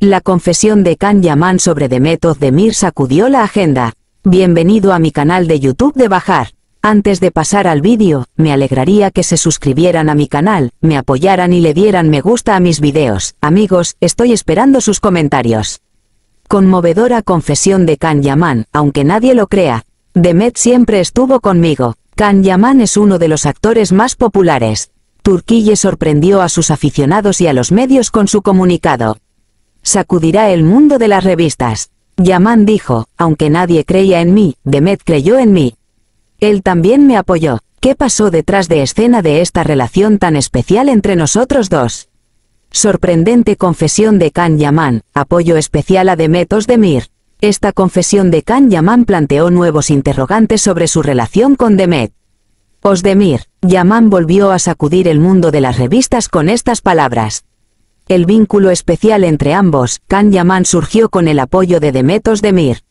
La confesión de Kan Yaman sobre Demet de sacudió la agenda. Bienvenido a mi canal de YouTube de Bajar. Antes de pasar al vídeo, me alegraría que se suscribieran a mi canal, me apoyaran y le dieran me gusta a mis videos. Amigos, estoy esperando sus comentarios. Conmovedora confesión de Kan Yaman, aunque nadie lo crea. Demet siempre estuvo conmigo. Kan Yaman es uno de los actores más populares. Turquille sorprendió a sus aficionados y a los medios con su comunicado sacudirá el mundo de las revistas. Yaman dijo, aunque nadie creía en mí, Demet creyó en mí. Él también me apoyó. ¿Qué pasó detrás de escena de esta relación tan especial entre nosotros dos? Sorprendente confesión de Khan Yaman, apoyo especial a Demet Osdemir. Esta confesión de Khan Yaman planteó nuevos interrogantes sobre su relación con Demet. Osdemir, Yaman volvió a sacudir el mundo de las revistas con estas palabras. El vínculo especial entre ambos, Kan Yaman surgió con el apoyo de Demetos Demir. Mir.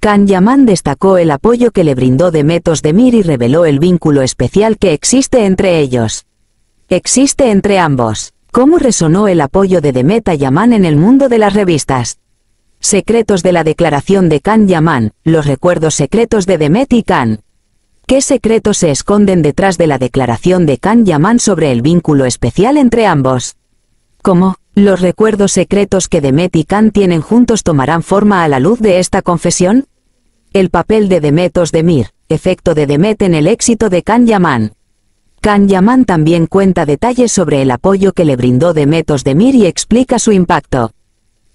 Kan Yaman destacó el apoyo que le brindó Demetos Demir y reveló el vínculo especial que existe entre ellos. Existe entre ambos. ¿Cómo resonó el apoyo de Demet a Yaman en el mundo de las revistas? Secretos de la declaración de Kan Yaman, los recuerdos secretos de Demet y Kan. ¿Qué secretos se esconden detrás de la declaración de Kan Yaman sobre el vínculo especial entre ambos? cómo, los recuerdos secretos que Demet y Khan tienen juntos tomarán forma a la luz de esta confesión? El papel de Demetos Demir, efecto de Demet en el éxito de Khan Yaman. Khan Yaman también cuenta detalles sobre el apoyo que le brindó Demetos Demir y explica su impacto.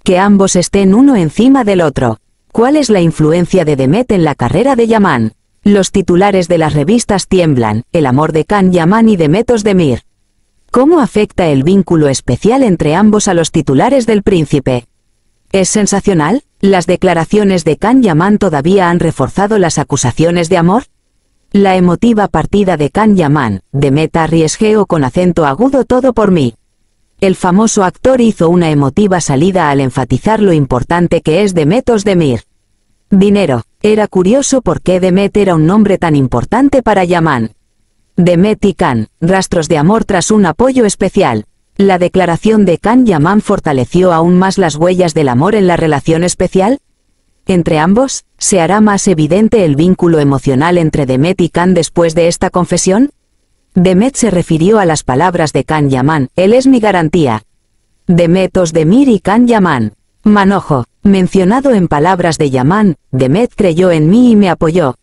Que ambos estén uno encima del otro. ¿Cuál es la influencia de Demet en la carrera de Yaman? Los titulares de las revistas tiemblan, el amor de Khan Yaman y Demetos Demir. ¿Cómo afecta el vínculo especial entre ambos a los titulares del príncipe? Es sensacional, las declaraciones de Can Yaman todavía han reforzado las acusaciones de amor. La emotiva partida de Can Yaman, de meta con acento agudo todo por mí. El famoso actor hizo una emotiva salida al enfatizar lo importante que es Demet Demir. Dinero, era curioso por qué Demet era un nombre tan importante para Yaman. Demet y Khan, rastros de amor tras un apoyo especial. La declaración de Khan Yaman fortaleció aún más las huellas del amor en la relación especial. Entre ambos, ¿se hará más evidente el vínculo emocional entre Demet y Khan después de esta confesión? Demet se refirió a las palabras de Khan Yaman, él es mi garantía. Demet Demir y Khan Yaman. Manojo, mencionado en palabras de Yaman, Demet creyó en mí y me apoyó,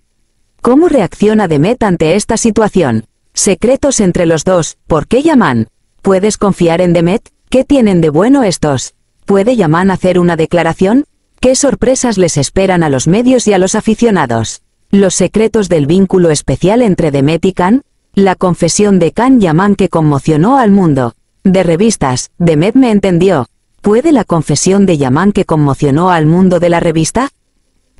¿Cómo reacciona Demet ante esta situación? Secretos entre los dos, ¿por qué Yaman? ¿Puedes confiar en Demet? ¿Qué tienen de bueno estos? ¿Puede Yaman hacer una declaración? ¿Qué sorpresas les esperan a los medios y a los aficionados? Los secretos del vínculo especial entre Demet y Khan, la confesión de Khan Yaman que conmocionó al mundo. De revistas, Demet me entendió. ¿Puede la confesión de Yaman que conmocionó al mundo de la revista?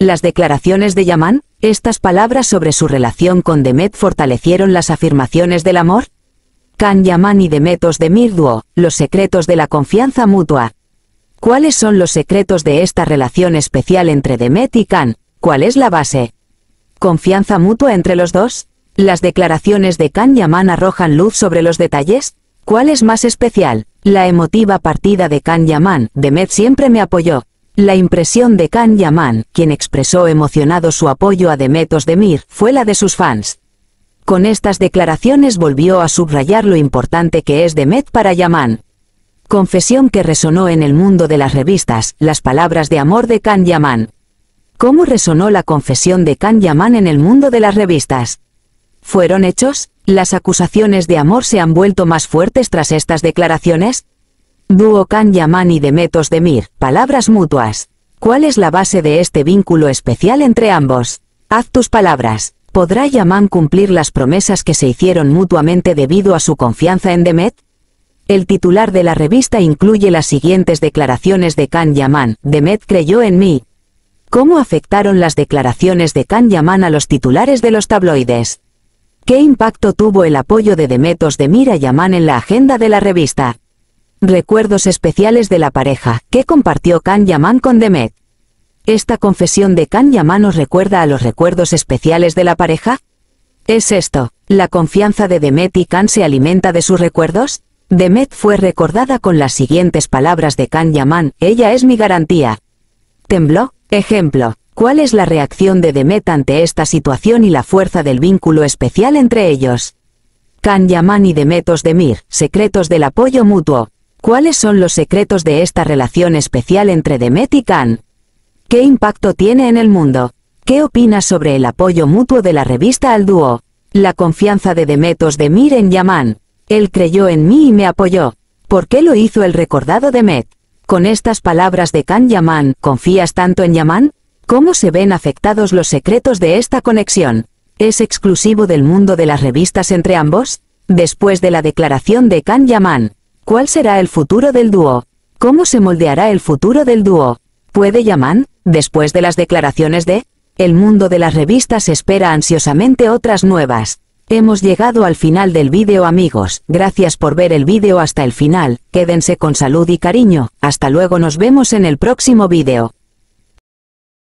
Las declaraciones de Yaman, estas palabras sobre su relación con Demet fortalecieron las afirmaciones del amor. Can Yaman y Demetos de Mirduo, los secretos de la confianza mutua. ¿Cuáles son los secretos de esta relación especial entre Demet y Can? ¿Cuál es la base? ¿Confianza mutua entre los dos? ¿Las declaraciones de Can Yaman arrojan luz sobre los detalles? ¿Cuál es más especial? La emotiva partida de Can Yaman, Demet siempre me apoyó, la impresión de Khan Yaman, quien expresó emocionado su apoyo a Demetos Demir, fue la de sus fans. Con estas declaraciones volvió a subrayar lo importante que es Demet para Yaman. Confesión que resonó en el mundo de las revistas, las palabras de amor de Can Yaman. ¿Cómo resonó la confesión de Khan Yaman en el mundo de las revistas? ¿Fueron hechos? ¿Las acusaciones de amor se han vuelto más fuertes tras estas declaraciones? Khan Yaman y Demetos Demir, palabras mutuas. ¿Cuál es la base de este vínculo especial entre ambos? Haz tus palabras. ¿Podrá Yaman cumplir las promesas que se hicieron mutuamente debido a su confianza en Demet? El titular de la revista incluye las siguientes declaraciones de Khan Yaman. Demet creyó en mí. ¿Cómo afectaron las declaraciones de Khan Yaman a los titulares de los tabloides? ¿Qué impacto tuvo el apoyo de Demetos de a Yaman en la agenda de la revista? Recuerdos especiales de la pareja que compartió kan Yaman con Demet. Esta confesión de kan Yaman nos recuerda a los recuerdos especiales de la pareja. ¿Es esto? ¿La confianza de Demet y Kan se alimenta de sus recuerdos? Demet fue recordada con las siguientes palabras de kan Yaman, ella es mi garantía. Tembló, ejemplo, ¿cuál es la reacción de Demet ante esta situación y la fuerza del vínculo especial entre ellos? kan Yaman y Demet Demir, secretos del apoyo mutuo. ¿Cuáles son los secretos de esta relación especial entre Demet y Khan? ¿Qué impacto tiene en el mundo? ¿Qué opinas sobre el apoyo mutuo de la revista al dúo? La confianza de Demet de Mir en Yaman. Él creyó en mí y me apoyó. ¿Por qué lo hizo el recordado Demet? Con estas palabras de Khan Yaman, ¿confías tanto en Yaman? ¿Cómo se ven afectados los secretos de esta conexión? ¿Es exclusivo del mundo de las revistas entre ambos? Después de la declaración de Khan Yaman, ¿Cuál será el futuro del dúo? ¿Cómo se moldeará el futuro del dúo? Puede Yaman, después de las declaraciones de El mundo de las revistas espera ansiosamente otras nuevas. Hemos llegado al final del vídeo amigos, gracias por ver el vídeo hasta el final, quédense con salud y cariño, hasta luego nos vemos en el próximo vídeo.